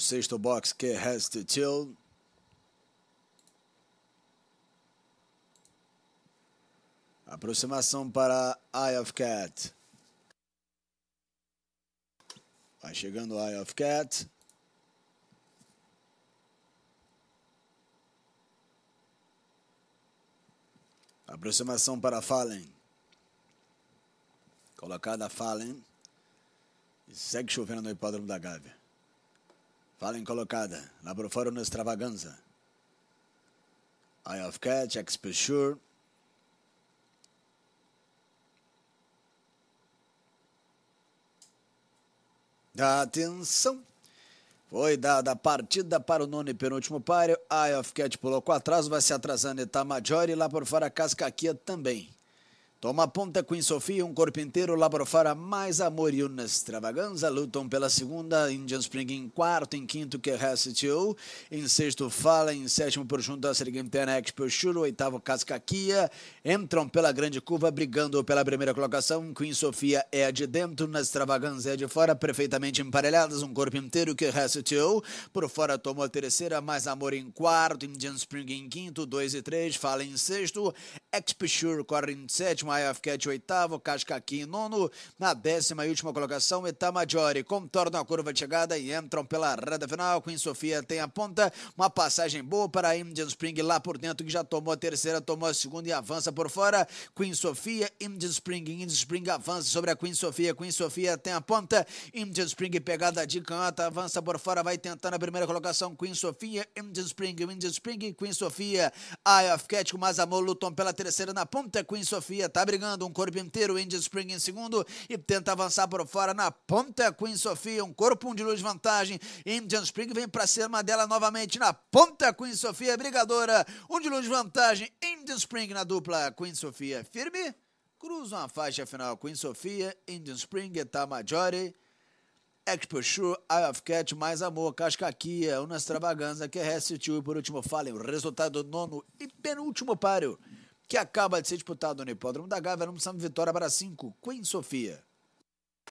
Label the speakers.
Speaker 1: sexto box que has to till. Aproximação para Eye of Cat. Vai chegando Eye of Cat. Aproximação para Fallen. Colocada Fallen. E segue chovendo no hipódromo da Gávea. Fala em colocada. Lá por fora no Extravaganza. Eye of Cat, Exposure.
Speaker 2: Atenção! Foi dada a partida para o nono e penúltimo páreo. Eye of Cat pulou com atraso, vai se atrasando Itamajor e lá por fora Cascaquia também. Toma ponta Queen Sofia, um corpo inteiro, lá fora, mais amor e uma extravaganza. Lutam pela segunda, Indian Spring em quarto, em quinto, que RSTO. É em sexto, Fala. Em sétimo, por junto, a Sergame Tenex Peuchuro. Oitavo, Cascaquia. Entram pela grande curva, brigando pela primeira colocação. Queen Sofia é a de dentro, na extravaganza é a de fora, perfeitamente emparelhadas. Um corpo inteiro, que RSTO. É por fora, tomou a terceira, mais amor em quarto, Indian Spring em quinto, dois e três, Fala em sexto. Ex Peuchuro corre em sétimo. Ismael Afkete, oitavo, Cascaquim, nono. Na décima e última colocação, Itamajori. Contornam a curva de chegada e entram pela reta final. Queen Sofia tem a ponta. Uma passagem boa para a Indian Spring lá por dentro, que já tomou a terceira, tomou a segunda e avança por fora. Queen Sofia, Indian Spring. Indian Spring avança sobre a Queen Sofia. Queen Sofia tem a ponta. Indian Spring pegada de canta, avança por fora, vai tentando a primeira colocação. Queen Sofia, Indian Spring, Indian Spring, Queen Sofia. Eye of Cat com amor lutam pela terceira na ponta. Queen Sofia tá tá brigando, um corpo inteiro, Indy Spring em segundo e tenta avançar por fora na ponta Queen Sofia, um corpo um de luz vantagem, Indian Spring vem para cima dela novamente na ponta Queen Sofia, brigadora, um de luz vantagem, Indian Spring na dupla, Queen Sofia firme, cruzam a faixa final Queen Sofia, Indian Spring, Eta Majori, Exposure, Eye of Cat, Mais Amor, Cascaquia, Una Extravaganza, é 2 e por último falem o resultado do nono e penúltimo páreo que acaba de ser disputado no Hipódromo da Gávea, no São Vitória para 5, Queen Sofia.